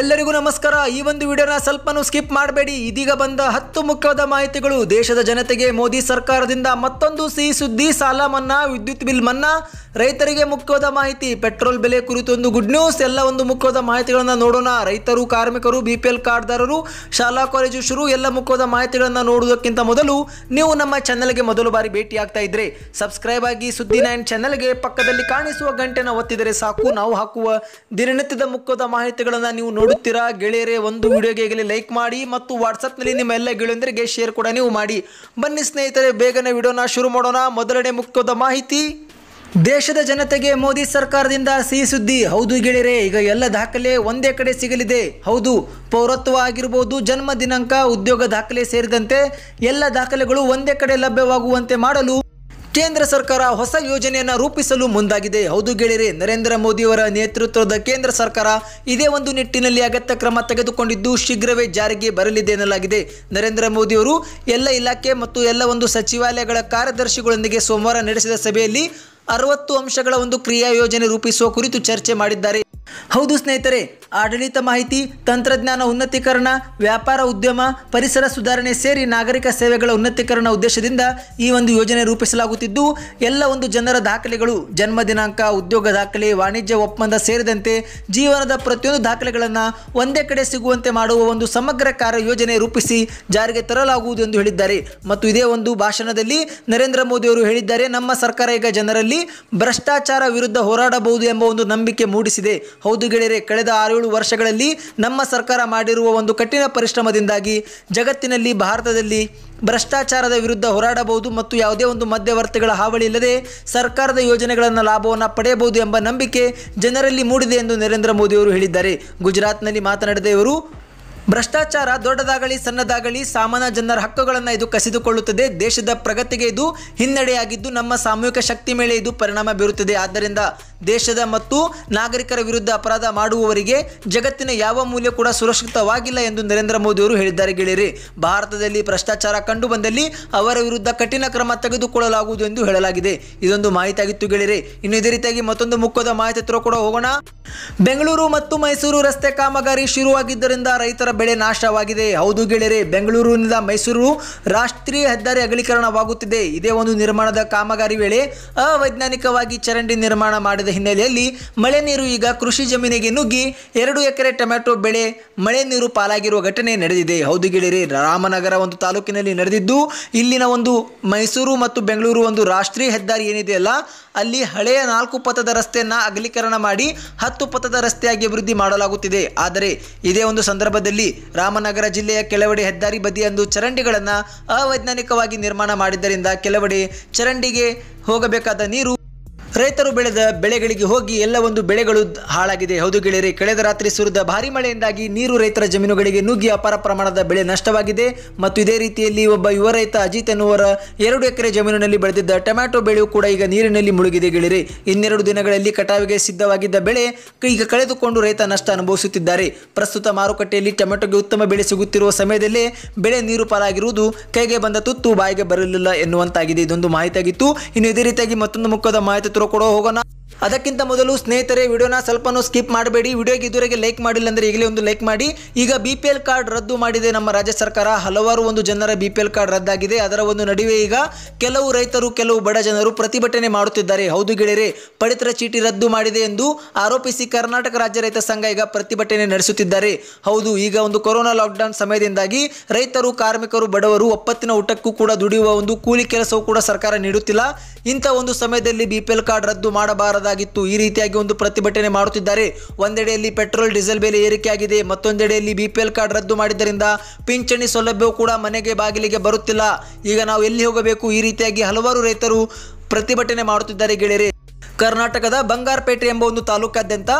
ಎಲ್ಲರಿಗೂ ನಮಸ್ಕಾರ ಈ ಒಂದು ವಿಡಿಯೋನ ಸ್ವಲ್ಪನೂ ಸ್ಕಿಪ್ ಮಾಡಬೇಡಿ ಇದೀಗ ಬಂದ ಹತ್ತು ಮುಖ್ಯವಾದ ಮಾಹಿತಿಗಳು ದೇಶದ ಜನತೆಗೆ ಮೋದಿ ಸರ್ಕಾರದಿಂದ ಮತ್ತೊಂದು ಸಿಹಿ ಸುದ್ದಿ ಸಾಲ ಮನ್ನಾ ವಿದ್ಯುತ್ ಬಿಲ್ ಮನ್ನಾ ರೈತರಿಗೆ ಮುಖ್ಯವಾದ ಮಾಹಿತಿ ಪೆಟ್ರೋಲ್ ಬೆಲೆ ಕುರಿತು ಒಂದು ಗುಡ್ ನ್ಯೂಸ್ ಎಲ್ಲ ಒಂದು ಮುಖ್ಯವಾದ ಮಾಹಿತಿಗಳನ್ನು ನೋಡೋಣ ರೈತರು ಕಾರ್ಮಿಕರು ಬಿ ಪಿ ಎಲ್ ಕಾರ್ಡ್ದಾರರು ಶಾಲಾ ಕಾಲೇಜು ಶುರು ಎಲ್ಲ ಮುಖ್ಯವಾದ ಮಾಹಿತಿಗಳನ್ನು ನೋಡುವುದಕ್ಕಿಂತ ಮೊದಲು ನೀವು ನಮ್ಮ ಚಾನೆಲ್ಗೆ ಮೊದಲು ಬಾರಿ ಭೇಟಿ ಆಗ್ತಾ ಇದ್ರೆ ಸಬ್ಸ್ಕ್ರೈಬ್ ಆಗಿ ಸುದ್ದಿ ನೈನ್ ಚಾನೆಲ್ಗೆ ಪಕ್ಕದಲ್ಲಿ ಕಾಣಿಸುವ ಗಂಟೆನ ಒತ್ತಿದರೆ ಸಾಕು ನಾವು ಹಾಕುವ ದಿನನಿತ್ಯದ ಮುಖ್ಯವಾದ ಮಾಹಿತಿಗಳನ್ನು ನೀವು ನೋಡುತ್ತೀರಾ ಗೆಳೆಯರೇ ಒಂದು ವಿಡಿಯೋಗೆ ಆಗಲಿ ಲೈಕ್ ಮಾಡಿ ಮತ್ತು ವಾಟ್ಸಪ್ನಲ್ಲಿ ನಿಮ್ಮ ಎಲ್ಲ ಗೆಳೆಯಂದರಿಗೆ ಶೇರ್ ಕೂಡ ನೀವು ಮಾಡಿ ಬನ್ನಿ ಸ್ನೇಹಿತರೆ ಬೇಗನೆ ವಿಡಿಯೋನ ಶುರು ಮಾಡೋಣ ಮೊದಲನೇ ಮುಖ್ಯವಾದ ಮಾಹಿತಿ ದೇಶದ ಜನತೆಗೆ ಮೋದಿ ಸರ್ಕಾರದಿಂದ ಸಿಹಿ ಸುದ್ದಿ ಹೌದು ಗೆಳೆಯರೆ ಈಗ ಎಲ್ಲ ದಾಖಲೆ ಒಂದೇ ಕಡೆ ಸಿಗಲಿದೆ ಹೌದು ಪೌರತ್ವ ಆಗಿರ್ಬೋದು ಜನ್ಮ ದಿನಾಂಕ ಉದ್ಯೋಗ ದಾಖಲೆ ಸೇರಿದಂತೆ ಎಲ್ಲ ದಾಖಲೆಗಳು ಒಂದೇ ಕಡೆ ಲಭ್ಯವಾಗುವಂತೆ ಮಾಡಲು ಕೇಂದ್ರ ಸರ್ಕಾರ ಹೊಸ ಯೋಜನೆಯನ್ನು ರೂಪಿಸಲು ಮುಂದಾಗಿದೆ ಹೌದು ಗೆಳೆಯರೆ ನರೇಂದ್ರ ಮೋದಿಯವರ ನೇತೃತ್ವದ ಕೇಂದ್ರ ಸರ್ಕಾರ ಇದೇ ಒಂದು ನಿಟ್ಟಿನಲ್ಲಿ ಅಗತ್ಯ ಕ್ರಮ ತೆಗೆದುಕೊಂಡಿದ್ದು ಶೀಘ್ರವೇ ಜಾರಿಗೆ ಬರಲಿದೆ ಎನ್ನಲಾಗಿದೆ ನರೇಂದ್ರ ಮೋದಿಯವರು ಎಲ್ಲ ಇಲಾಖೆ ಮತ್ತು ಎಲ್ಲ ಒಂದು ಸಚಿವಾಲಯಗಳ ಕಾರ್ಯದರ್ಶಿಗಳೊಂದಿಗೆ ಸೋಮವಾರ ನಡೆಸಿದ ಸಭೆಯಲ್ಲಿ ಅರವತ್ತು ಅಂಶಗಳ ಒಂದು ಕ್ರಿಯಾ ಯೋಜನೆ ರೂಪಿಸುವ ಕುರಿತು ಚರ್ಚೆ ಮಾಡಿದ್ದಾರೆ ಹೌದು ಸ್ನೇಹಿತರೆ ಆಡಳಿತ ಮಾಹಿತಿ ತಂತ್ರಜ್ಞಾನ ಉನ್ನತೀಕರಣ ವ್ಯಾಪಾರ ಉದ್ಯಮ ಪರಿಸರ ಸುಧಾರಣೆ ಸೇರಿ ನಾಗರಿಕ ಸೇವೆಗಳ ಉನ್ನತೀಕರಣ ಉದ್ದೇಶದಿಂದ ಈ ಒಂದು ಯೋಜನೆ ರೂಪಿಸಲಾಗುತ್ತಿದ್ದು ಎಲ್ಲ ಒಂದು ಜನರ ದಾಖಲೆಗಳು ಜನ್ಮ ದಿನಾಂಕ ಉದ್ಯೋಗ ದಾಖಲೆ ವಾಣಿಜ್ಯ ಒಪ್ಪಂದ ಸೇರಿದಂತೆ ಜೀವನದ ಪ್ರತಿಯೊಂದು ದಾಖಲೆಗಳನ್ನು ಒಂದೇ ಕಡೆ ಸಿಗುವಂತೆ ಮಾಡುವ ಒಂದು ಸಮಗ್ರ ಕಾರ್ಯ ಯೋಜನೆ ರೂಪಿಸಿ ಜಾರಿಗೆ ತರಲಾಗುವುದು ಎಂದು ಹೇಳಿದ್ದಾರೆ ಮತ್ತು ಇದೇ ಒಂದು ಭಾಷಣದಲ್ಲಿ ನರೇಂದ್ರ ಮೋದಿಯವರು ಹೇಳಿದ್ದಾರೆ ನಮ್ಮ ಸರ್ಕಾರ ಈಗ ಜನರಲ್ಲಿ ಭ್ರಷ್ಟಾಚಾರ ವಿರುದ್ಧ ಹೋರಾಡಬಹುದು ಎಂಬ ಒಂದು ನಂಬಿಕೆ ಮೂಡಿಸಿದೆ ಹೌದು ಗೆಳೆಯರೆ ಕಳೆದ ಆರೇಳು ವರ್ಷಗಳಲ್ಲಿ ನಮ್ಮ ಸರ್ಕಾರ ಮಾಡಿರುವ ಒಂದು ಕಠಿಣ ಪರಿಶ್ರಮದಿಂದಾಗಿ ಜಗತ್ತಿನಲ್ಲಿ ಭಾರತದಲ್ಲಿ ಭ್ರಷ್ಟಾಚಾರದ ವಿರುದ್ಧ ಹೋರಾಡಬಹುದು ಮತ್ತು ಯಾವುದೇ ಒಂದು ಮಧ್ಯವರ್ತಿಗಳ ಹಾವಳಿ ಇಲ್ಲದೆ ಸರ್ಕಾರದ ಯೋಜನೆಗಳನ್ನು ಲಾಭವನ್ನು ಪಡೆಯಬಹುದು ಎಂಬ ನಂಬಿಕೆ ಜನರಲ್ಲಿ ಮೂಡಿದೆ ಎಂದು ನರೇಂದ್ರ ಮೋದಿಯವರು ಹೇಳಿದ್ದಾರೆ ಗುಜರಾತ್ನಲ್ಲಿ ಮಾತನಾಡಿದ ಇವರು ಭ್ರಷ್ಟಾಚಾರ ದೊಡ್ಡದಾಗಲಿ ಸಣ್ಣದಾಗಲಿ ಸಾಮಾನ್ಯ ಜನರ ಹಕ್ಕುಗಳನ್ನು ಇದು ಕಸಿದುಕೊಳ್ಳುತ್ತದೆ ದೇಶದ ಪ್ರಗತಿಗೆ ಇದು ಹಿನ್ನಡೆಯಾಗಿದ್ದು ನಮ್ಮ ಸಾಮೂಹಿಕ ಶಕ್ತಿ ಮೇಲೆ ಇದು ಪರಿಣಾಮ ಬೀರುತ್ತದೆ ಆದ್ದರಿಂದ ದೇಶದ ಮತ್ತು ನಾಗರಿಕರ ವಿರುದ್ಧ ಅಪರಾಧ ಮಾಡುವವರಿಗೆ ಜಗತ್ತಿನ ಯಾವ ಮೂಲ್ಯ ಕೂಡ ಸುರಕ್ಷಿತವಾಗಿಲ್ಲ ಎಂದು ನರೇಂದ್ರ ಮೋದಿ ಅವರು ಹೇಳಿದ್ದಾರೆ ಗೆಳೆಯರಿ ಭಾರತದಲ್ಲಿ ಭ್ರಷ್ಟಾಚಾರ ಕಂಡು ಬಂದಲ್ಲಿ ಅವರ ವಿರುದ್ಧ ಕಠಿಣ ಕ್ರಮ ತೆಗೆದುಕೊಳ್ಳಲಾಗುವುದು ಎಂದು ಹೇಳಲಾಗಿದೆ ಇದೊಂದು ಮಾಹಿತಿಯಾಗಿತ್ತು ಗೆಳೆಯರಿ ಇನ್ನು ಇದೇ ರೀತಿಯಾಗಿ ಮತ್ತೊಂದು ಮುಖದ ಮಾಹಿತಿ ಕೂಡ ಹೋಗೋಣ ಬೆಂಗಳೂರು ಮತ್ತು ಮೈಸೂರು ರಸ್ತೆ ಕಾಮಗಾರಿ ಶುರುವಾಗಿದ್ದರಿಂದ ರೈತರ ಬೆಳೆ ನಾಶವಾಗಿದೆ ಹೌದು ಗೆಳೆಯರೆ ಬೆಂಗಳೂರಿನಿಂದ ಮೈಸೂರು ರಾಷ್ಟ್ರೀಯ ಹೆದ್ದಾರಿ ಅಗಲೀಕರಣವಾಗುತ್ತಿದೆ ಇದೇ ಒಂದು ನಿರ್ಮಾಣದ ಕಾಮಗಾರಿ ವೇಳೆ ಅವೈಜ್ಞಾನಿಕವಾಗಿ ಚರಂಡಿ ನಿರ್ಮಾಣ ಮಾಡಿದ ಹಿನ್ನೆಲೆಯಲ್ಲಿ ಮಳೆ ನೀರು ಈಗ ಕೃಷಿ ಜಮೀನಿಗೆ ನುಗ್ಗಿ ಎರಡು ಎಕರೆ ಟೊಮೆಟೊ ಬೆಳೆ ಮಳೆ ನೀರು ಪಾಲಾಗಿರುವ ಘಟನೆ ನಡೆದಿದೆ ಹೌದು ಗೆಳೆಯರೆ ರಾಮನಗರ ಒಂದು ತಾಲೂಕಿನಲ್ಲಿ ನಡೆದಿದ್ದು ಇಲ್ಲಿನ ಒಂದು ಮೈಸೂರು ಮತ್ತು ಬೆಂಗಳೂರು ಒಂದು ರಾಷ್ಟ್ರೀಯ ಹೆದ್ದಾರಿ ಏನಿದೆಯಲ್ಲ ಅಲ್ಲಿ ಹಳೆಯ ನಾಲ್ಕು ಪಥದ ರಸ್ತೆಯನ್ನು ಅಗಲೀಕರಣ ಮಾಡಿ ಹತ್ತು ಪಥದ ರಸ್ತೆಯಾಗಿ ಅಭಿವೃದ್ಧಿ ಮಾಡಲಾಗುತ್ತಿದೆ ಆದರೆ ಇದೇ ಒಂದು ಸಂದರ್ಭದಲ್ಲಿ ರಾಮನಗರ ಜಿಲ್ಲೆಯ ಕೆಲವೆಡೆ ಹೆದ್ದಾರಿ ಬದಿಯಂದು ಚರಂಡಿಗಳನ್ನು ಅವೈಜ್ಞಾನಿಕವಾಗಿ ನಿರ್ಮಾಣ ಮಾಡಿದ್ದರಿಂದ ಕೆಲವೆಡೆ ಚರಂಡಿಗೆ ಹೋಗಬೇಕಾದ ನೀರು ರೈತರು ಬೆಳೆದ ಬೆಳೆಗಳಿಗೆ ಹೋಗಿ ಎಲ್ಲ ಒಂದು ಬೆಳೆಗಳು ಹಾಳಾಗಿದೆ ಹೌದು ಗೆಳೆಯರೆ ಕಳೆದ ರಾತ್ರಿ ಸುರಿದ ಭಾರಿ ಮಳೆಯಿಂದಾಗಿ ನೀರು ರೈತರ ಜಮೀನುಗಳಿಗೆ ನುಗ್ಗಿ ಅಪಾರ ಪ್ರಮಾಣದ ಬೆಳೆ ನಷ್ಟವಾಗಿದೆ ಮತ್ತು ಇದೇ ರೀತಿಯಲ್ಲಿ ಒಬ್ಬ ಯುವ ರೈತ ಅಜಿತ್ ಎನ್ನುವರ ಎರಡು ಎಕರೆ ಜಮೀನಿನಲ್ಲಿ ಬೆಳೆದಿದ್ದ ಟೊಮ್ಯಾಟೊ ಬೆಳೆಯೂ ಕೂಡ ಈಗ ನೀರಿನಲ್ಲಿ ಮುಳುಗಿದೆ ಗೆಳೆಯರೆ ಇನ್ನೆರಡು ದಿನಗಳಲ್ಲಿ ಕಟಾವಿಗೆ ಸಿದ್ಧವಾಗಿದ್ದ ಬೆಳೆ ಈಗ ಕಳೆದುಕೊಂಡು ರೈತ ನಷ್ಟ ಅನುಭವಿಸುತ್ತಿದ್ದಾರೆ ಪ್ರಸ್ತುತ ಮಾರುಕಟ್ಟೆಯಲ್ಲಿ ಟೊಮೆಟೊಗೆ ಉತ್ತಮ ಬೆಳೆ ಸಿಗುತ್ತಿರುವ ಸಮಯದಲ್ಲೇ ಬೆಳೆ ನೀರು ಪಾಲಾಗಿರುವುದು ಕೈಗೆ ಬಂದ ತುತ್ತು ಬಾಯಿಗೆ ಬರಲಿಲ್ಲ ಎನ್ನುವಂತಾಗಿದೆ ಇದೊಂದು ಮಾಹಿತಿಯಾಗಿತ್ತು ಇನ್ನು ಇದೇ ರೀತಿಯಾಗಿ ಮತ್ತೊಂದು ಮುಖದ ಮಾಹಿತಿ करोड़ों करोड़ होगा ना ಅದಕ್ಕಿಂತ ಮೊದಲು ಸ್ನೇಹಿತರೆ ವಿಡಿಯೋನ ಸ್ವಲ್ಪನೂ ಸ್ಕಿಪ್ ಮಾಡಬೇಡಿ ವಿಡಿಯೋಗೆ ಇದುವರೆಗೆ ಲೈಕ್ ಮಾಡಿಲ್ಲ ಅಂದರೆ ಈಗಲೇ ಒಂದು ಲೈಕ್ ಮಾಡಿ ಈಗ ಬಿ ಪಿ ಎಲ್ ಕಾರ್ಡ್ ರದ್ದು ಮಾಡಿದೆ ನಮ್ಮ ರಾಜ್ಯ ಸರ್ಕಾರ ಹಲವಾರು ಒಂದು ಜನರ ಬಿ ಪಿ ಎಲ್ ಕಾರ್ಡ್ ರದ್ದಾಗಿದೆ ಅದರ ಒಂದು ನಡುವೆ ಈಗ ಕೆಲವು ರೈತರು ಕೆಲವು ಬಡ ಜನರು ಪ್ರತಿಭಟನೆ ಮಾಡುತ್ತಿದ್ದಾರೆ ಹೌದು ಗೆಳೆಯರೆ ಪಡಿತರ ಚೀಟಿ ರದ್ದು ಮಾಡಿದೆ ಎಂದು ಆರೋಪಿಸಿ ಕರ್ನಾಟಕ ರಾಜ್ಯ ರೈತ ಸಂಘ ಈಗ ಪ್ರತಿಭಟನೆ ನಡೆಸುತ್ತಿದ್ದಾರೆ ಹೌದು ಈಗ ಒಂದು ಕೊರೋನಾ ಲಾಕ್ಡೌನ್ ಸಮಯದಿಂದಾಗಿ ರೈತರು ಕಾರ್ಮಿಕರು ಬಡವರು ಒಪ್ಪತ್ತಿನ ಊಟಕ್ಕೂ ಕೂಡ ದುಡಿಯುವ ಒಂದು ಕೂಲಿ ಕೆಲಸವೂ ಕೂಡ ಸರ್ಕಾರ ನೀಡುತ್ತಿಲ್ಲ ಇಂಥ ಒಂದು ಸಮಯದಲ್ಲಿ ಬಿ ಕಾರ್ಡ್ ರದ್ದು ಮಾಡಬಾರದು ಈ ರೀತಿಯಾಗಿ ಒಂದು ಪ್ರತಿಭಟನೆ ಮಾಡುತ್ತಿದ್ದಾರೆ ಒಂದೆಡೆಯಲ್ಲಿ ಪೆಟ್ರೋಲ್ ಡೀಸೆಲ್ ಬೆಲೆ ಏರಿಕೆಯಾಗಿದೆ ಮತ್ತೊಂದೆಡೆಯಲ್ಲಿ ಬಿಪಿಎಲ್ ಕಾರ್ಡ್ ರದ್ದು ಮಾಡಿದ್ದರಿಂದ ಪಿಂಚಣಿ ಸೌಲಭ್ಯವೂ ಕೂಡ ಮನೆಗೆ ಬಾಗಿಲಿಗೆ ಬರುತ್ತಿಲ್ಲ ಈಗ ನಾವು ಎಲ್ಲಿ ಹೋಗಬೇಕು ಈ ರೀತಿಯಾಗಿ ಹಲವಾರು ರೈತರು ಪ್ರತಿಭಟನೆ ಮಾಡುತ್ತಿದ್ದಾರೆ ಗೆಳೆಯರೆ ಕರ್ನಾಟಕದ ಬಂಗಾರಪೇಟೆ ಎಂಬ ಒಂದು ತಾಲೂಕಾದ್ಯಂತ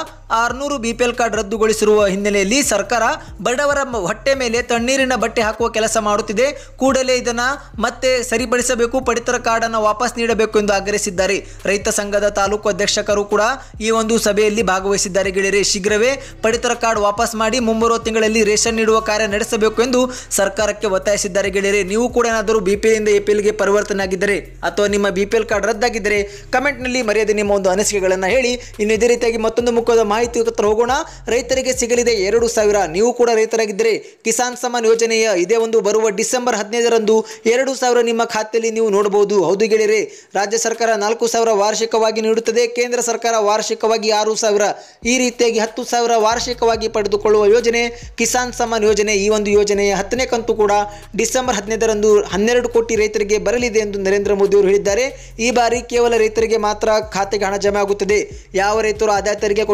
ಆರ್ನೂರು ಬಿ ಪಿ ಎಲ್ ಕಾರ್ಡ್ ರದ್ದುಗೊಳಿಸಿರುವ ಹಿನ್ನೆಲೆಯಲ್ಲಿ ಸರ್ಕಾರ ಬಡವರ ಹೊಟ್ಟೆ ಮೇಲೆ ತಣ್ಣೀರಿನ ಬಟ್ಟೆ ಹಾಕುವ ಕೆಲಸ ಮಾಡುತ್ತಿದೆ ಕೂಡಲೇ ಇದನ್ನು ಮತ್ತೆ ಸರಿಪಡಿಸಬೇಕು ಪಡಿತರ ಕಾರ್ಡನ್ನು ವಾಪಸ್ ನೀಡಬೇಕು ಎಂದು ಆಗ್ರಹಿಸಿದ್ದಾರೆ ರೈತ ಸಂಘದ ತಾಲೂಕು ಅಧ್ಯಕ್ಷಕರು ಕೂಡ ಈ ಒಂದು ಸಭೆಯಲ್ಲಿ ಭಾಗವಹಿಸಿದ್ದಾರೆ ಗೆಳೆಯರೆ ಶೀಘ್ರವೇ ಪಡಿತರ ಕಾರ್ಡ್ ವಾಪಸ್ ಮಾಡಿ ಮುಂಬರುವ ತಿಂಗಳಲ್ಲಿ ರೇಷನ್ ನೀಡುವ ಕಾರ್ಯ ನಡೆಸಬೇಕು ಎಂದು ಸರ್ಕಾರಕ್ಕೆ ಒತ್ತಾಯಿಸಿದ್ದಾರೆ ಗೆಳೆಯರೆ ನೀವು ಕೂಡ ಏನಾದರೂ B P L A P ಎಲ್ಗೆ ಪರಿವರ್ತನೆ ಆಗಿದ್ದರೆ ಅಥವಾ ನಿಮ್ಮ ಬಿ ಪಿ ಎಲ್ ಕಾರ್ಡ್ ರದ್ದಾಗಿದ್ದರೆ ಕಮೆಂಟ್ನಲ್ಲಿ ಮರ್ಯಾದೆ ನಿಮ್ಮ ಒಂದು ಅನಿಸಿಕೆಗಳನ್ನು ಹೇಳಿ ಇನ್ನು ಇದೇ ರೀತಿಯಾಗಿ ಮತ್ತೊಂದು ಮುಖದ ಮಾಹಿತಿಯುತ ಹೋಗೋಣ ರೈತರಿಗೆ ಸಿಗಲಿದೆ ಎರಡು ಸಾವಿರ ನೀವು ಕೂಡ ರೈತರಾಗಿದ್ದರೆ ಕಿಸಾನ್ ಸಮ್ಮಾನ್ ಯೋಜನೆಯ ಇದೇ ಒಂದು ಬರುವ ಡಿಸೆಂಬರ್ ಹದಿನೈದರಂದು ಎರಡು ಸಾವಿರ ನಿಮ್ಮ ಖಾತೆಯಲ್ಲಿ ನೀವು ನೋಡಬಹುದು ಹೌದು ಗೆಳೆಯರೆ ರಾಜ್ಯ ಸರ್ಕಾರ ನಾಲ್ಕು ಸಾವಿರ ವಾರ್ಷಿಕವಾಗಿ ನೀಡುತ್ತದೆ ಕೇಂದ್ರ ಸರ್ಕಾರ ವಾರ್ಷಿಕವಾಗಿ ಆರು ಸಾವಿರ ಈ ರೀತಿಯಾಗಿ ಹತ್ತು ಸಾವಿರ ವಾರ್ಷಿಕವಾಗಿ ಪಡೆದುಕೊಳ್ಳುವ ಯೋಜನೆ ಕಿಸಾನ್ ಸಮ್ಮಾನ್ ಯೋಜನೆ ಈ ಒಂದು ಯೋಜನೆಯ ಹತ್ತನೇ ಕಂತು ಕೂಡ ಡಿಸೆಂಬರ್ ಹದಿನೈದರಂದು ಹನ್ನೆರಡು ಕೋಟಿ ರೈತರಿಗೆ ಬರಲಿದೆ ಎಂದು ನರೇಂದ್ರ ಮೋದಿ ಅವರು ಹೇಳಿದ್ದಾರೆ ಈ ಬಾರಿ ಕೇವಲ ರೈತರಿಗೆ ಮಾತ್ರ ಖಾತೆಗೆ ಹಣ ಜಮೆ ಆಗುತ್ತದೆ ಯಾವ ರೈತರು ಆದಾಯ ತೆರಿಗೆ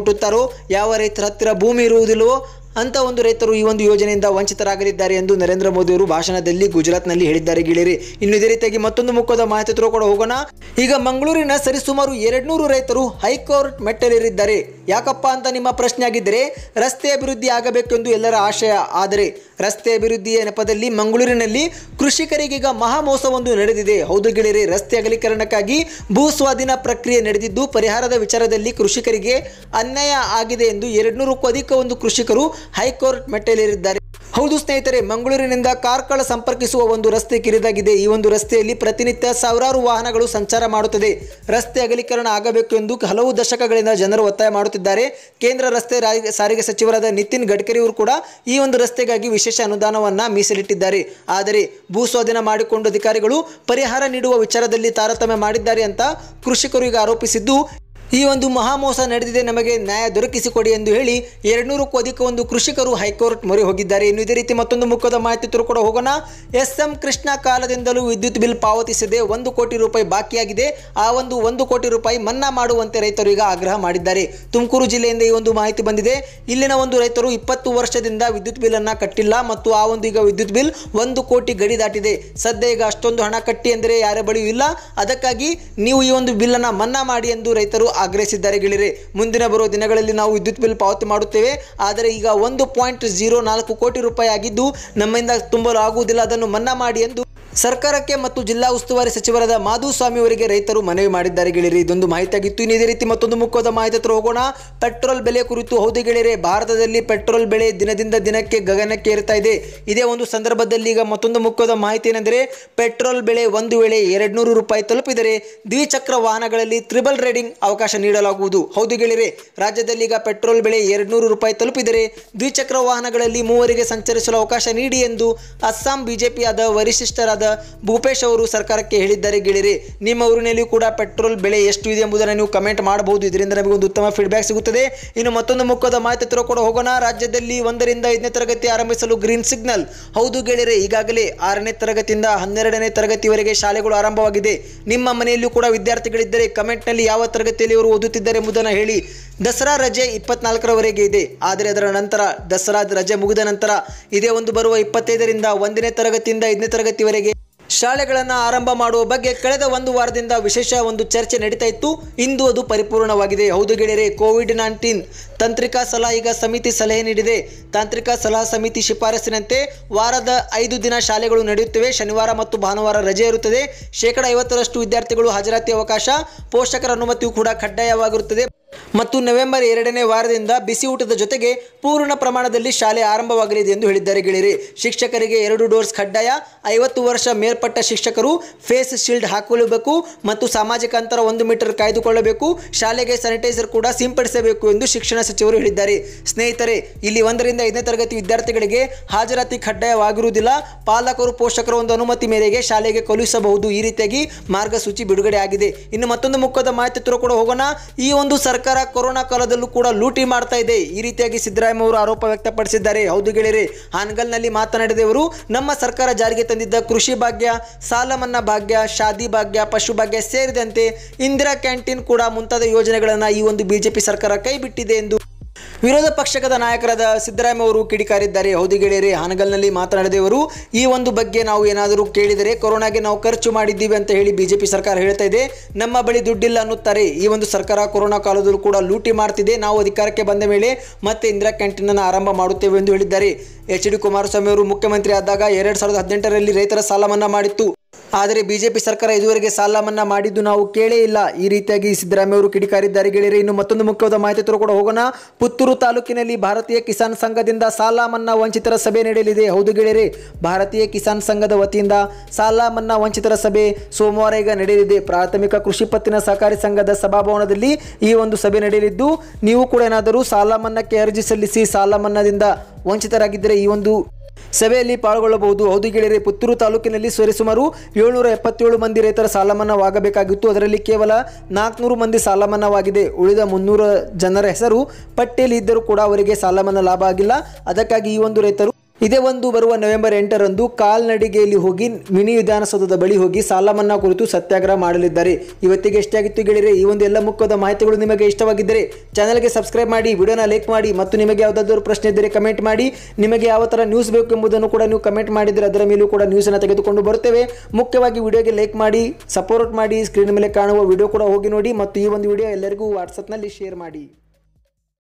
ಯಾವ ರೈತರ ಹತ್ತಿರ ಭೂಮಿ ಇರುವುದಿಲ್ಲವೋ ಅಂತ ಒಂದು ರೈತರು ಈ ಒಂದು ಯೋಜನೆಯಿಂದ ವಂಚಿತರಾಗಲಿದ್ದಾರೆ ಎಂದು ನರೇಂದ್ರ ಮೋದಿ ಅವರು ಭಾಷಣದಲ್ಲಿ ಗುಜರಾತ್ನಲ್ಲಿ ಹೇಳಿದ್ದಾರೆ ಗಿಳಿರಿ ಇನ್ನು ಇದೇ ರೀತಿಯಾಗಿ ಮತ್ತೊಂದು ಮುಖದ ಮಾಹಿತಿ ಕೂಡ ಹೋಗೋಣ ಈಗ ಮಂಗಳೂರಿನ ಸರಿಸುಮಾರು ಎರಡ್ನೂರು ರೈತರು ಹೈಕೋರ್ಟ್ ಮೆಟ್ಟಲೇರಿದ್ದಾರೆ ಯಾಕಪ್ಪ ಅಂತ ನಿಮ್ಮ ಪ್ರಶ್ನೆ ಆಗಿದ್ದರೆ ರಸ್ತೆ ಅಭಿವೃದ್ಧಿ ಆಗಬೇಕೆಂದು ಎಲ್ಲರ ಆಶಯ ಆದರೆ ರಸ್ತೆ ಅಭಿವೃದ್ಧಿಯ ನೆಪದಲ್ಲಿ ಮಂಗಳೂರಿನಲ್ಲಿ ಕೃಷಿಕರಿಗೀಗ ಮಹಾಮೋಸವೊಂದು ನಡೆದಿದೆ ಹೌದು ಗೆಳೆಯರೆ ರಸ್ತೆ ಅಗಲೀಕರಣಕ್ಕಾಗಿ ಭೂ ಸ್ವಾಧೀನ ಪ್ರಕ್ರಿಯೆ ನಡೆದಿದ್ದು ಪರಿಹಾರದ ವಿಚಾರದಲ್ಲಿ ಕೃಷಿಕರಿಗೆ ಅನ್ಯಾಯ ಆಗಿದೆ ಎಂದು ಎರಡ್ನೂರಕ್ಕೂ ಅಧಿಕ ಒಂದು ಕೃಷಿಕರು ಹೈಕೋರ್ಟ್ ಮೆಟ್ಟಲೇರಿದ್ದಾರೆ ಹೌದು ಸ್ನೇಹಿತರೆ ಮಂಗಳೂರಿನಿಂದ ಕಾರ್ಕಳ ಸಂಪರ್ಕಿಸುವ ಒಂದು ರಸ್ತೆ ಕಿರಿದಾಗಿದೆ ಈ ಒಂದು ರಸ್ತೆಯಲ್ಲಿ ಪ್ರತಿನಿತ್ಯ ಸಾವಿರಾರು ವಾಹನಗಳು ಸಂಚಾರ ಮಾಡುತ್ತದೆ ರಸ್ತೆ ಅಗಲೀಕರಣ ಆಗಬೇಕು ಎಂದು ಹಲವು ದಶಕಗಳಿಂದ ಜನರು ಒತ್ತಾಯ ಮಾಡುತ್ತಿದ್ದಾರೆ ಕೇಂದ್ರ ರಸ್ತೆ ಸಾರಿಗೆ ಸಚಿವರಾದ ನಿತಿನ್ ಗಡ್ಕರಿ ಅವರು ಕೂಡ ಈ ಒಂದು ರಸ್ತೆಗಾಗಿ ವಿಶೇಷ ಅನುದಾನವನ್ನು ಮೀಸಲಿಟ್ಟಿದ್ದಾರೆ ಆದರೆ ಭೂ ಸ್ವಾಧೀನ ಮಾಡಿಕೊಂಡು ಅಧಿಕಾರಿಗಳು ಪರಿಹಾರ ನೀಡುವ ವಿಚಾರದಲ್ಲಿ ತಾರತಮ್ಯ ಮಾಡಿದ್ದಾರೆ ಅಂತ ಕೃಷಿಕರು ಈಗ ಆರೋಪಿಸಿದ್ದು ಈ ಒಂದು ಮಹಾಮೋಸ ನಡೆದಿದೆ ನಮಗೆ ನ್ಯಾಯ ದೊರಕಿಸಿಕೊಡಿ ಎಂದು ಹೇಳಿ ಎರಡ್ನೂರಕ್ಕೂ ಅಧಿಕ ಒಂದು ಕೃಷಿಕರು ಹೈಕೋರ್ಟ್ ಮೊರೆ ಹೋಗಿದ್ದಾರೆ ಇನ್ನು ಇದೇ ರೀತಿ ಮತ್ತೊಂದು ಮುಖದ ಮಾಹಿತಿ ತಿರು ಹೋಗೋಣ ಎಸ್ ಎಂ ಕೃಷ್ಣ ಕಾಲದಿಂದಲೂ ವಿದ್ಯುತ್ ಬಿಲ್ ಪಾವತಿಸದೆ ಒಂದು ಕೋಟಿ ರೂಪಾಯಿ ಬಾಕಿಯಾಗಿದೆ ಆ ಒಂದು ಒಂದು ಕೋಟಿ ರೂಪಾಯಿ ಮನ್ನಾ ಮಾಡುವಂತೆ ರೈತರು ಈಗ ಆಗ್ರಹ ಮಾಡಿದ್ದಾರೆ ತುಮಕೂರು ಜಿಲ್ಲೆಯಿಂದ ಈ ಒಂದು ಮಾಹಿತಿ ಬಂದಿದೆ ಇಲ್ಲಿನ ಒಂದು ರೈತರು ಇಪ್ಪತ್ತು ವರ್ಷದಿಂದ ವಿದ್ಯುತ್ ಬಿಲ್ ಅನ್ನು ಕಟ್ಟಿಲ್ಲ ಮತ್ತು ಆ ಒಂದು ಈಗ ವಿದ್ಯುತ್ ಬಿಲ್ ಒಂದು ಕೋಟಿ ಗಡಿ ದಾಟಿದೆ ಸದ್ಯ ಈಗ ಅಷ್ಟೊಂದು ಹಣ ಕಟ್ಟಿ ಅಂದರೆ ಯಾರ ಬಳಿಯೂ ಇಲ್ಲ ಅದಕ್ಕಾಗಿ ನೀವು ಈ ಒಂದು ಬಿಲ್ ಅನ್ನ ಮನ್ನಾ ಮಾಡಿ ಎಂದು ರೈತರು ಆಗ್ರಹಿಸಿದ್ದಾರೆ ಗೆಳೆಯರೆ ಮುಂದಿನ ಬರುವ ದಿನಗಳಲ್ಲಿ ನಾವು ವಿದ್ಯುತ್ ಬಿಲ್ ಪಾವತಿ ಮಾಡುತ್ತೇವೆ ಆದರೆ ಈಗ ಒಂದು ಪಾಯಿಂಟ್ ಜೀರೋ ನಾಲ್ಕು ಕೋಟಿ ರೂಪಾಯಿ ಆಗಿದ್ದು ನಮ್ಮಿಂದ ತುಂಬಲು ಆಗುವುದಿಲ್ಲ ಅದನ್ನು ಮನ್ನಾ ಮಾಡಿ ಎಂದು ಸರ್ಕಾರಕ್ಕೆ ಮತ್ತು ಜಿಲ್ಲಾ ಉಸ್ತುವಾರಿ ಸಚಿವರಾದ ಮಾಧುಸ್ವಾಮಿ ಅವರಿಗೆ ರೈತರು ಮನವಿ ಮಾಡಿದ್ದಾರೆ ಗೆಳೆಯರಿ ಇದೊಂದು ಮಾಹಿತಿಯಾಗಿತ್ತು ಇನ್ನೇ ರೀತಿ ಮತ್ತೊಂದು ಮುಖ್ಯವಾದ ಮಾಹಿತಿ ಹತ್ರ ಹೋಗೋಣ ಪೆಟ್ರೋಲ್ ಬೆಲೆ ಕುರಿತು ಹೌದು ಗೆಳೆಯರೆ ಭಾರತದಲ್ಲಿ ಪೆಟ್ರೋಲ್ ಬೆಲೆ ದಿನದಿಂದ ದಿನಕ್ಕೆ ಗಗನಕ್ಕೆ ಏರ್ತಾ ಇದೆ ಇದೇ ಒಂದು ಸಂದರ್ಭದಲ್ಲಿ ಈಗ ಮತ್ತೊಂದು ಮುಖ್ಯವಾದ ಮಾಹಿತಿ ಏನೆಂದರೆ ಪೆಟ್ರೋಲ್ ಬೆಲೆ ಒಂದು ವೇಳೆ ಎರಡು ನೂರು ರೂಪಾಯಿ ತಲುಪಿದರೆ ದ್ವಿಚಕ್ರ ವಾಹನಗಳಲ್ಲಿ ತ್ರಿಬಲ್ ರೈಡಿಂಗ್ ಅವಕಾಶ ನೀಡಲಾಗುವುದು ಹೌದು ಗೆಳೆರೆ ರಾಜ್ಯದಲ್ಲಿ ಈಗ ಪೆಟ್ರೋಲ್ ಬೆಲೆ ಎರಡು ರೂಪಾಯಿ ತಲುಪಿದರೆ ದ್ವಿಚಕ್ರ ವಾಹನಗಳಲ್ಲಿ ಮೂವರಿಗೆ ಸಂಚರಿಸಲು ಅವಕಾಶ ನೀಡಿ ಎಂದು ಅಸ್ಸಾಂ ಬಿಜೆಪಿಯಾದ ವರಿಷ್ಠರಾದ ಭೂಪೇಶ್ ಅವರು ಸರ್ಕಾರಕ್ಕೆ ಹೇಳಿದ್ದಾರೆ ಗೆಳೆಯರಿ ನಿಮ್ಮ ಊರಿನಲ್ಲಿಯೂ ಕೂಡ ಪೆಟ್ರೋಲ್ ಬೆಲೆ ಎಷ್ಟು ಇದೆ ಎಂಬುದನ್ನು ನೀವು ಕಮೆಂಟ್ ಮಾಡಬಹುದು ಇದರಿಂದ ನಮಗೆ ಒಂದು ಉತ್ತಮ ಫೀಡ್ಬ್ಯಾಕ್ ಸಿಗುತ್ತದೆ ಇನ್ನು ಮತ್ತೊಂದು ಮುಖದ ಮಾಹಿತಿ ಕೂಡ ಹೋಗೋಣ ರಾಜ್ಯದಲ್ಲಿ ಒಂದರಿಂದ ಐದನೇ ತರಗತಿ ಆರಂಭಿಸಲು ಗ್ರೀನ್ ಸಿಗ್ನಲ್ ಹೌದು ಗೆಳೆರೆ ಈಗಾಗಲೇ ಆರನೇ ತರಗತಿಯಿಂದ ಹನ್ನೆರಡನೇ ತರಗತಿವರೆಗೆ ಶಾಲೆಗಳು ಆರಂಭವಾಗಿದೆ ನಿಮ್ಮ ಮನೆಯಲ್ಲೂ ಕೂಡ ವಿದ್ಯಾರ್ಥಿಗಳಿದ್ದರೆ ಕಮೆಂಟ್ನಲ್ಲಿ ಯಾವ ತರಗತಿಯಲ್ಲಿ ಅವರು ಓದುತ್ತಿದ್ದಾರೆ ಎಂಬುದನ್ನು ಹೇಳಿ ದಸರಾ ರಜೆ ಇಪ್ಪತ್ನಾಲ್ಕರವರೆಗೆ ಇದೆ ಆದರೆ ಅದರ ನಂತರ ದಸರಾ ರಜೆ ಮುಗಿದ ನಂತರ ಇದೇ ಒಂದು ಬರುವ ಇಪ್ಪತ್ತೈದರಿಂದ ಒಂದನೇ ತರಗತಿಯಿಂದ ಐದನೇ ತರಗತಿವರೆಗೆ ಶಾಲೆಗಳನ್ನು ಆರಂಭ ಮಾಡುವ ಬಗ್ಗೆ ಕಳೆದ ಒಂದು ವಾರದಿಂದ ವಿಶೇಷ ಒಂದು ಚರ್ಚೆ ನಡೀತಾ ಇತ್ತು ಇಂದು ಅದು ಪರಿಪೂರ್ಣವಾಗಿದೆ ಹೌದು ಗೆಳೆಯರೆ ಕೋವಿಡ್ ನೈನ್ಟೀನ್ ತಾಂತ್ರಿಕ ಸಲಹೆಗ ಸಮಿತಿ ಸಲಹೆ ನೀಡಿದೆ ತಾಂತ್ರಿಕ ಸಲಹಾ ಸಮಿತಿ ಶಿಫಾರಸಿನಂತೆ ವಾರದ ಐದು ದಿನ ಶಾಲೆಗಳು ನಡೆಯುತ್ತವೆ ಶನಿವಾರ ಮತ್ತು ಭಾನುವಾರ ರಜೆ ಇರುತ್ತದೆ ಶೇಕಡ ಐವತ್ತರಷ್ಟು ವಿದ್ಯಾರ್ಥಿಗಳು ಹಾಜರಾತಿ ಅವಕಾಶ ಪೋಷಕರ ಅನುಮತಿಯೂ ಕೂಡ ಕಡ್ಡಾಯವಾಗಿರುತ್ತದೆ ಮತ್ತು ನವೆಂಬರ್ ಎರಡನೇ ವಾರದಿಂದ ಬಿಸಿ ಊಟದ ಜೊತೆಗೆ ಪೂರ್ಣ ಪ್ರಮಾಣದಲ್ಲಿ ಶಾಲೆ ಆರಂಭವಾಗಲಿದೆ ಎಂದು ಹೇಳಿದ್ದಾರೆ ಗೆಳೆಯರಿ ಶಿಕ್ಷಕರಿಗೆ ಎರಡು ಡೋರ್ಸ್ ಕಡ್ಡಾಯ ಐವತ್ತು ವರ್ಷ ಮೇಲ್ ಪಟ್ಟ ಶಿಕ್ಷಕರು ಫೇಸ್ ಶೀಲ್ಡ್ ಹಾಕಿಕೊಳ್ಳಬೇಕು ಮತ್ತು ಸಾಮಾಜಿಕ ಅಂತರ ಒಂದು ಮೀಟರ್ ಕಾಯ್ದುಕೊಳ್ಳಬೇಕು ಶಾಲೆಗೆ ಸ್ಯಾನಿಟೈಸರ್ ಕೂಡ ಸಿಂಪಡಿಸಬೇಕು ಎಂದು ಶಿಕ್ಷಣ ಸಚಿವರು ಹೇಳಿದ್ದಾರೆ ಸ್ನೇಹಿತರೆ ಇಲ್ಲಿ ಒಂದರಿಂದ ಐದನೇ ತರಗತಿ ವಿದ್ಯಾರ್ಥಿಗಳಿಗೆ ಹಾಜರಾತಿ ಕಡ್ಡಾಯವಾಗಿರುವುದಿಲ್ಲ ಪಾಲಕರು ಪೋಷಕರ ಒಂದು ಅನುಮತಿ ಮೇರೆಗೆ ಶಾಲೆಗೆ ಕಳುಹಿಸಬಹುದು ಈ ರೀತಿಯಾಗಿ ಮಾರ್ಗಸೂಚಿ ಬಿಡುಗಡೆ ಆಗಿದೆ ಇನ್ನು ಮತ್ತೊಂದು ಮುಖದ ಮಾಹಿತಿ ಕೂಡ ಹೋಗೋಣ ಈ ಒಂದು ಸರ್ಕಾರ ಕೊರೋನಾ ಕಾಲದಲ್ಲೂ ಕೂಡ ಲೂಟಿ ಮಾಡ್ತಾ ಇದೆ ಈ ರೀತಿಯಾಗಿ ಸಿದ್ದರಾಮಯ್ಯ ಅವರು ಆರೋಪ ವ್ಯಕ್ತಪಡಿಸಿದ್ದಾರೆ ಹೌದು ಗೆಳೆಯರೆ ಹಾನಗಲ್ನಲ್ಲಿ ಮಾತನಾಡಿದವರು ನಮ್ಮ ಸರ್ಕಾರ ಜಾರಿಗೆ ತಂದಿದ್ದ ಕೃಷಿ ಭಾಗ್ಯ ಸಾಲಮನ್ನಾ ಸಾಲ ಭಾಗ್ಯ ಶಾದಿ ಭಾಗ್ಯ ಪಶು ಭಾಗ್ಯ ಸೇರಿದಂತೆ ಇಂದಿರಾ ಕ್ಯಾಂಟೀನ್ ಕೂಡ ಮುಂತಾದ ಯೋಜನೆಗಳನ್ನು ಈ ಒಂದು ಬಿಜೆಪಿ ಸರ್ಕಾರ ಕೈಬಿಟ್ಟಿದೆ ಎಂದು ವಿರೋಧ ಪಕ್ಷದ ನಾಯಕರಾದ ಸಿದ್ದರಾಮಯ್ಯ ಅವರು ಕಿಡಿಕಾರಿದ್ದಾರೆ ಹೌದಿಗೆಳೆಯರೆ ಹಾನಗಲ್ನಲ್ಲಿ ಮಾತನಾಡಿದವರು ಈ ಒಂದು ಬಗ್ಗೆ ನಾವು ಏನಾದರೂ ಕೇಳಿದರೆ ಕೊರೋನಾಗೆ ನಾವು ಖರ್ಚು ಮಾಡಿದ್ದೀವಿ ಅಂತ ಹೇಳಿ ಬಿಜೆಪಿ ಸರ್ಕಾರ ಹೇಳ್ತಾ ಇದೆ ನಮ್ಮ ಬಳಿ ದುಡ್ಡಿಲ್ಲ ಅನ್ನುತ್ತಾರೆ ಈ ಒಂದು ಸರ್ಕಾರ ಕೊರೋನಾ ಕಾಲದಲ್ಲೂ ಕೂಡ ಲೂಟಿ ಮಾಡ್ತಿದೆ ನಾವು ಅಧಿಕಾರಕ್ಕೆ ಬಂದ ಮೇಲೆ ಮತ್ತೆ ಇಂದಿರಾ ಅನ್ನು ಆರಂಭ ಮಾಡುತ್ತೇವೆ ಎಂದು ಹೇಳಿದ್ದಾರೆ ಎಚ್ ಡಿ ಕುಮಾರಸ್ವಾಮಿ ಅವರು ಮುಖ್ಯಮಂತ್ರಿ ಆದಾಗ ಎರಡು ಸಾವಿರದ ಹದಿನೆಂಟರಲ್ಲಿ ರೈತರ ಸಾಲ ಮನ್ನಾ ಮಾಡಿತ್ತು ಆದರೆ ಬಿಜೆಪಿ ಸರ್ಕಾರ ಇದುವರೆಗೆ ಸಾಲ ಮನ್ನಾ ಮಾಡಿದ್ದು ನಾವು ಕೇಳೇ ಇಲ್ಲ ಈ ರೀತಿಯಾಗಿ ಸಿದ್ದರಾಮಯ್ಯ ಅವರು ಕಿಡಿಕಾರಿದ್ದಾರೆ ಗೆಳೆಯರೆ ಇನ್ನು ಮತ್ತೊಂದು ಮುಖ್ಯವಾದ ಮಾಹಿತಿ ತರು ಕೂಡ ಹೋಗೋಣ ಪುತ್ತೂರು ತಾಲೂಕಿನಲ್ಲಿ ಭಾರತೀಯ ಕಿಸಾನ್ ಸಂಘದಿಂದ ಸಾಲ ಮನ್ನಾ ವಂಚಿತರ ಸಭೆ ನಡೆಯಲಿದೆ ಹೌದು ಗೆಳೆಯರೆ ಭಾರತೀಯ ಕಿಸಾನ್ ಸಂಘದ ವತಿಯಿಂದ ಸಾಲ ಮನ್ನಾ ವಂಚಿತರ ಸಭೆ ಸೋಮವಾರ ಈಗ ನಡೆಯಲಿದೆ ಪ್ರಾಥಮಿಕ ಕೃಷಿ ಪತ್ತಿನ ಸಹಕಾರಿ ಸಂಘದ ಸಭಾಭವನದಲ್ಲಿ ಈ ಒಂದು ಸಭೆ ನಡೆಯಲಿದ್ದು ನೀವು ಕೂಡ ಏನಾದರೂ ಸಾಲ ಮನ್ನಾಕ್ಕೆ ಅರ್ಜಿ ಸಲ್ಲಿಸಿ ಸಾಲ ಮನ್ನಾದಿಂದ ವಂಚಿತರಾಗಿದ್ದರೆ ಈ ಒಂದು ಸಭೆಯಲ್ಲಿ ಪಾಲ್ಗೊಳ್ಳಬಹುದು ಹೌದು ಗೆಳೆಯರೆ ಪುತ್ತೂರು ತಾಲೂಕಿನಲ್ಲಿ ಸರಿಸುಮಾರು ಏಳ್ನೂರ ಎಪ್ಪತ್ತೇಳು ಮಂದಿ ರೈತರ ಸಾಲಮನ್ನಾವಾಗಬೇಕಾಗಿತ್ತು ಅದರಲ್ಲಿ ಕೇವಲ ನಾಲ್ಕುನೂರು ಮಂದಿ ಸಾಲಮನ್ನಾವಾಗಿದೆ ಉಳಿದ ಮುನ್ನೂರ ಜನರ ಹೆಸರು ಪಟ್ಟಿಯಲ್ಲಿ ಇದ್ದರೂ ಕೂಡ ಅವರಿಗೆ ಸಾಲಮನ್ನಾ ಲಾಭ ಆಗಿಲ್ಲ ಅದಕ್ಕಾಗಿ ಈ ಒಂದು ರೈತರು ಇದೇ ಒಂದು ಬರುವ ನವೆಂಬರ್ ಎಂಟರಂದು ಕಾಲ್ನಡಿಗೆಯಲ್ಲಿ ಹೋಗಿ ಮಿನಿ ವಿಧಾನಸೌಧದ ಬಳಿ ಹೋಗಿ ಸಾಲ ಮನ್ನಾ ಕುರಿತು ಸತ್ಯಾಗ್ರಹ ಮಾಡಲಿದ್ದಾರೆ ಇವತ್ತಿಗೆ ಎಷ್ಟಾಗಿತ್ತು ಗೆಳೆಯರೆ ಈ ಒಂದು ಎಲ್ಲ ಮುಖದ ಮಾಹಿತಿಗಳು ನಿಮಗೆ ಇಷ್ಟವಾಗಿದ್ದರೆ ಚಾನಲ್ಗೆ ಸಬ್ಸ್ಕ್ರೈಬ್ ಮಾಡಿ ವಿಡಿಯೋನ ಲೈಕ್ ಮಾಡಿ ಮತ್ತು ನಿಮಗೆ ಯಾವುದಾದ್ರೂ ಪ್ರಶ್ನೆ ಇದ್ದರೆ ಕಮೆಂಟ್ ಮಾಡಿ ನಿಮಗೆ ಯಾವ ಥರ ನ್ಯೂಸ್ ಬೇಕು ಎಂಬುದನ್ನು ಕೂಡ ನೀವು ಕಮೆಂಟ್ ಮಾಡಿದರೆ ಅದರ ಮೇಲೂ ಕೂಡ ನ್ಯೂಸನ್ನು ತೆಗೆದುಕೊಂಡು ಬರುತ್ತೇವೆ ಮುಖ್ಯವಾಗಿ ವಿಡಿಯೋಗೆ ಲೈಕ್ ಮಾಡಿ ಸಪೋರ್ಟ್ ಮಾಡಿ ಸ್ಕ್ರೀನ್ ಮೇಲೆ ಕಾಣುವ ವಿಡಿಯೋ ಕೂಡ ಹೋಗಿ ನೋಡಿ ಮತ್ತು ಈ ಒಂದು ವಿಡಿಯೋ ಎಲ್ಲರಿಗೂ ವಾಟ್ಸಪ್ನಲ್ಲಿ ಶೇರ್ ಮಾಡಿ